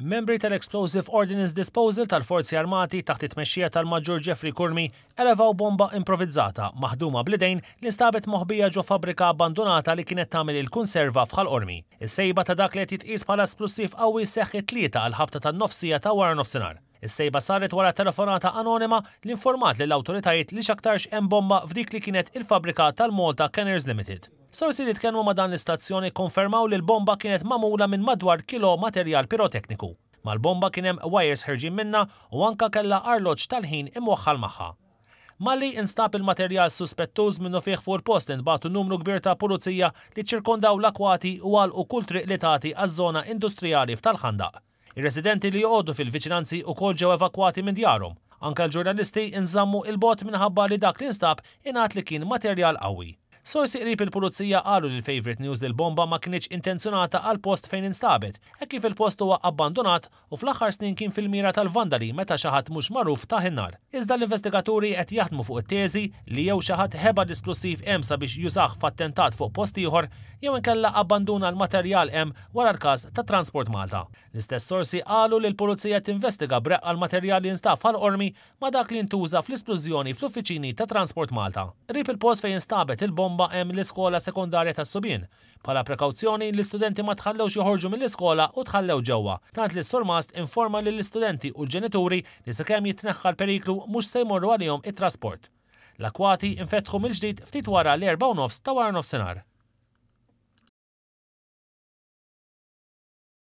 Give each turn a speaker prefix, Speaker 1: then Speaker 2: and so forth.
Speaker 1: Membri tal-Explosive Ordnance Disposal tal-Forzi Armati taħt it-tmexxija tal maġġur Jeffrey Kurmi elevaw bomba improvizzata maħduma blidejn li nstabet moħbija ġo fabrika abbandonata li kienet tagħmel il-kunserva fħal ormi. Is-sejba ta' dak li qed jitqies bħala splussiv qawwi seħħ tlieta għal ħabta tan-nofsija ta' wara nofsinhar. Is-sejba saret wara telefonata anonima l informat lill-awtoritajiet li xaktarx hemm bomba f'dik li kienet il-fabrika tal-Malta Canners Limited. Sorsi li tkellmu ma' dan l-istazzjoni konfermaw li l-bomba kienet mamula minn madwar kilo materjal pirotekniku. Mal-bomba kien hemm wires ħerġin minna u anka kella arloġ tal-ħin imwaħħal magħha. Malli instab il-materjal suspettuż minnu fiħ fuq il-post inbatu numru kbir ta' pulizija li ċirkondaw l-akwati u għal u kull triq li għaż-żona industrijali f'tal-ħandaq. Ir-residenti li joqogħdu fil-viċinanzi kol ġew evakwati minn djarhom. Anka l-ġurnalisti inżammu il-bot minħabba li dak l-instab ingħat li kien materjal qawwi. Sorsi qrib il-pulizija qalu l-favorite news li l-bomba ma kienieċ intenzjonata għal post fejn instabet, e kif il-post huwa abbandonat u fl-aħħar snin kien fil-mira tal-vandali meta xaħat mhux magħruf taħinnar. Iżda l-investigaturi qed jaħdmu fuq it-teżi li jew xaħat ħeba l-isplussiv hemm sabiex jużaħ f'attentat fuq post ieħor jew inkella abbanduna l-materjal hemm wara l-każ ta' Transport Malta. L-istess sorsi qalu li l-pulizija tinvestiga breqqa l-materjal li instab għal-ormi ma dak li ntuża fl-isplużjoni fl-uffiċini ta' Transport Malta. Rib il-post fejn instabet il-bomba bomba hemm l-iskola sekundarja ta' subien. Pala prekawzjoni, l-istudenti ma tħallewx joħorġu mill-iskola u tħallew ġewwa. Tant li s-sormast informa lill-istudenti u l-ġenituri li sakemm jitneħħal periklu mhux se jmorru għalihom it-trasport. L-akwati infetħu mill-ġdid ftit wara l u nofs ta' wara nofsinhar.